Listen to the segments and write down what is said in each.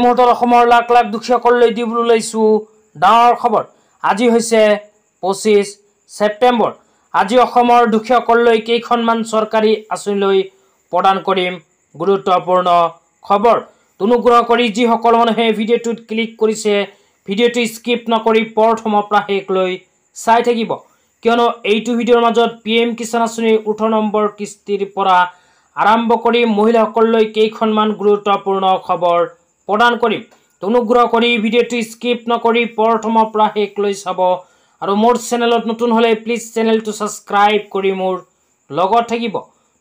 মুহূৰ্তত অসমৰ লাখ লাখ দুখীসকললৈ দিবলৈ ওলাইছোঁ ডাঙৰ খবৰ আজি হৈছে পঁচিছ ছেপ্টেম্বৰ আজি অসমৰ দুখীসকললৈ কেইখনমান চৰকাৰী আঁচনিলৈ প্ৰদান কৰিম গুৰুত্বপূৰ্ণ খবৰ অনুগ্ৰহ কৰি যিসকল মানুহে ভিডিঅ'টোত ক্লিক কৰিছে ভিডিঅ'টো স্কিপ নকৰি প্ৰথমৰ পৰা শেষলৈ চাই থাকিব কিয়নো এইটো ভিডিঅ'ৰ মাজত পি এম কিষাণ আঁচনিৰ ওঠৰ নম্বৰ কিস্তিৰ পৰা আৰম্ভ কৰি মহিলাসকললৈ কেইখনমান গুৰুত্বপূৰ্ণ খবৰ প্ৰদান কৰিম অনুগ্ৰহ কৰি ভিডিঅ'টো স্কিপ নকৰি প্ৰথমৰ পৰা শেষ লৈ চাব আৰু মোৰ চেনেলত নতুন হ'লে প্লিজ চেনেলটো ছাবস্ক্ৰাইব কৰি মোৰ লগত থাকিব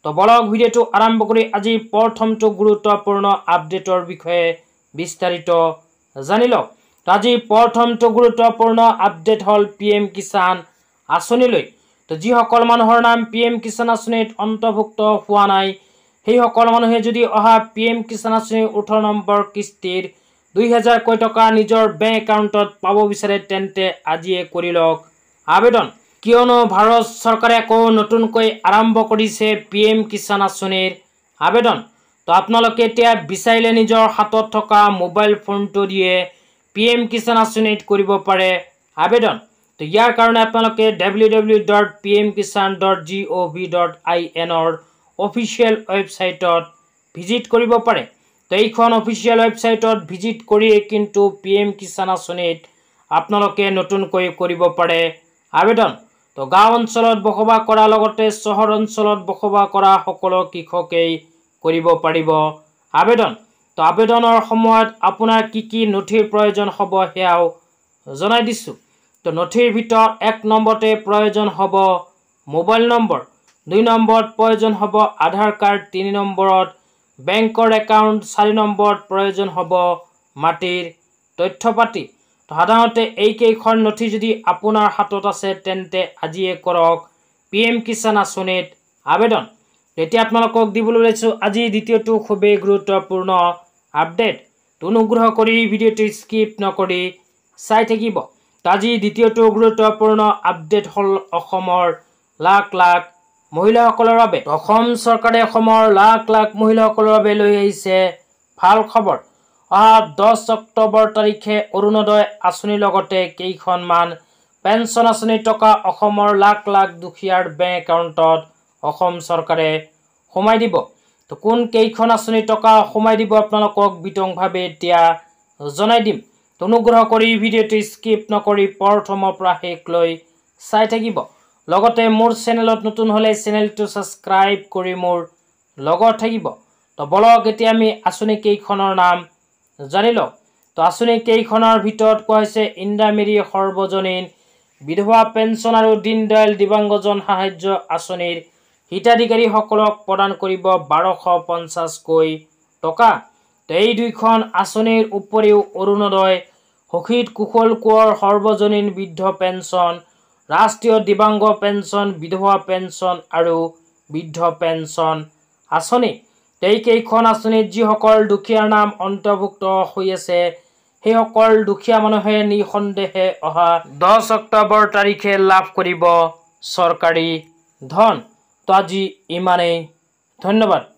তো বলক ভিডিঅ'টো আৰম্ভ কৰি আজিৰ প্ৰথমটো গুৰুত্বপূৰ্ণ আপডেটৰ বিষয়ে বিস্তাৰিত জানি লওক তো আজি প্ৰথমটো গুৰুত্বপূৰ্ণ আপডেট হ'ল পি এম কিষাণ আঁচনিলৈ তো যিসকল মানুহৰ নাম পি এম কিষাণ আঁচনিত অন্তৰ্ভুক্ত হোৱা নাই সেই সকল মানুহে যদি অহা পি এম কিষাণ আঁচনিৰ ওঠৰ নম্বৰ কিস্তিৰ দুই হাজাৰ কৈ টকা নিজৰ বেংক একাউণ্টত পাব বিচাৰে তেন্তে আজিয়ে কৰি লওক আবেদন কিয়নো ভাৰত চৰকাৰে আকৌ নতুনকৈ আৰম্ভ কৰিছে পি এম কিষাণ আঁচনিৰ আবেদন তো আপোনালোকে এতিয়া বিচাৰিলে নিজৰ হাতত থকা মোবাইল ফোনটো দিয়ে পি এম কিষাণ আঁচনিত কৰিব পাৰে আবেদন তো ইয়াৰ কাৰণে আপোনালোকে W W dot P M Kisan dot G O' V dot I এনৰ অফিচিয়েল ৱেবছাইটত ভিজিট কৰিব পাৰে তো এইখন অফিচিয়েল ৱেবছাইটত ভিজিট কৰিয়ে কিন্তু পি এম কিষাণ আঁচনিত আপোনালোকে নতুনকৈ কৰিব পাৰে আবেদন তো গাঁও অঞ্চলত বসবাস কৰাৰ লগতে চহৰ অঞ্চলত বসবাস কৰা সকলো কৃষকেই কৰিব পাৰিব আবেদন তো আবেদনৰ সময়ত আপোনাৰ কি কি নথিৰ প্ৰয়োজন হ'ব সেয়াও জনাই দিছোঁ তো নথিৰ ভিতৰত এক নম্বৰতে প্ৰয়োজন হ'ব মোবাইল নম্বৰ দুই নম্বৰত প্ৰয়োজন হ'ব আধাৰ কাৰ্ড তিনি নম্বৰত বেংকৰ একাউণ্ট চাৰি নম্বৰত প্ৰয়োজন হ'ব মাটিৰ তথ্য পাতি সাধাৰণতে এইকেইখন নথি যদি আপোনাৰ হাতত আছে তেন্তে আজিয়ে কৰক পি এম কিষাণ আঁচনিত আবেদন এতিয়া আপোনালোকক দিবলৈ ওলাইছোঁ আজি দ্বিতীয়টো খুবেই গুৰুত্বপূৰ্ণ আপডেট অনুগ্ৰহ কৰি ভিডিঅ'টো স্কিপ নকৰি চাই থাকিব আজি দ্বিতীয়টো গুৰুত্বপূৰ্ণ আপডেট হ'ল অসমৰ লাখ লাখ মহিলাসকলৰ বাবে অসম চৰকাৰে অসমৰ লাখ লাখ মহিলাসকলৰ বাবে লৈ আহিছে ভাল খবৰ অহা দহ অক্টোবৰ তাৰিখে অৰুণোদয় আঁচনিৰ লগতে কেইখনমান পেঞ্চন আঁচনিৰ টকা অসমৰ লাখ লাখ দুখীয়াৰ বেংক একাউণ্টত অসম চৰকাৰে সোমাই দিব তো কোন কেইখন আঁচনি টকা সোমাই দিব আপোনালোকক বিতংভাৱে এতিয়া জনাই দিম অনুগ্ৰহ কৰি ভিডিঅ'টো স্কিপ নকৰি প্ৰথমৰ পৰা শেষলৈ চাই থাকিব লগতে মোৰ চেনেলত নতুন হ'লে চেনেলটো ছাবস্ক্ৰাইব কৰি মোৰ লগত থাকিব তো বলক এতিয়া আমি আঁচনিকেইখনৰ নাম জানি লওঁ তো আঁচনিকেইখনৰ ভিতৰত কোৱা হৈছে ইন্দ্ৰামিৰি সৰ্বজনীন বিধৱা পেঞ্চন আৰু দীনদয়াল দিব্যাংগজন সাহায্য আঁচনিৰ হিতাধিকাৰীসকলক প্ৰদান কৰিব বাৰশ পঞ্চাছকৈ টকা তো এই দুইখন আঁচনিৰ উপৰিও অৰুণোদয় সখীত কুশল কোঁৱৰ সৰ্বজনীন বৃদ্ধ পেঞ্চন ৰাষ্ট্ৰীয় দিব্যাংগ পেঞ্চন বিধৱা পেঞ্চন আৰু বৃদ্ধ পেঞ্চন আঁচনি এইকেইখন আঁচনিত যিসকল দুখীয়াৰ নাম অন্তৰ্ভুক্ত হৈ আছে সেইসকল দুখীয়া মানুহে নিঃসন্দেহে অহা দহ অক্টোবৰ তাৰিখে লাভ কৰিব চৰকাৰী ধন তো আজি ইমানেই ধন্যবাদ